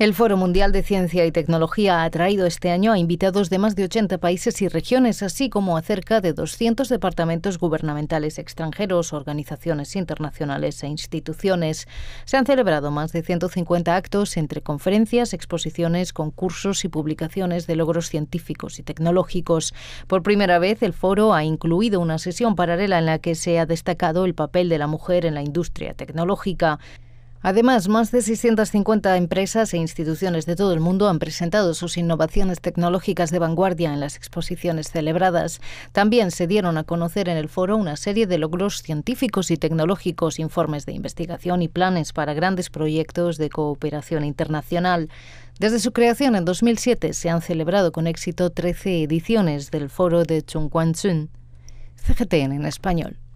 El Foro Mundial de Ciencia y Tecnología ha atraído este año a invitados de más de 80 países y regiones, así como a cerca de 200 departamentos gubernamentales extranjeros, organizaciones internacionales e instituciones. Se han celebrado más de 150 actos entre conferencias, exposiciones, concursos y publicaciones de logros científicos y tecnológicos. Por primera vez, el foro ha incluido una sesión paralela en la que se ha destacado el papel de la mujer en la industria tecnológica. Además, más de 650 empresas e instituciones de todo el mundo han presentado sus innovaciones tecnológicas de vanguardia en las exposiciones celebradas. También se dieron a conocer en el foro una serie de logros científicos y tecnológicos, informes de investigación y planes para grandes proyectos de cooperación internacional. Desde su creación en 2007 se han celebrado con éxito 13 ediciones del foro de Chungquanchun. CGTN en español.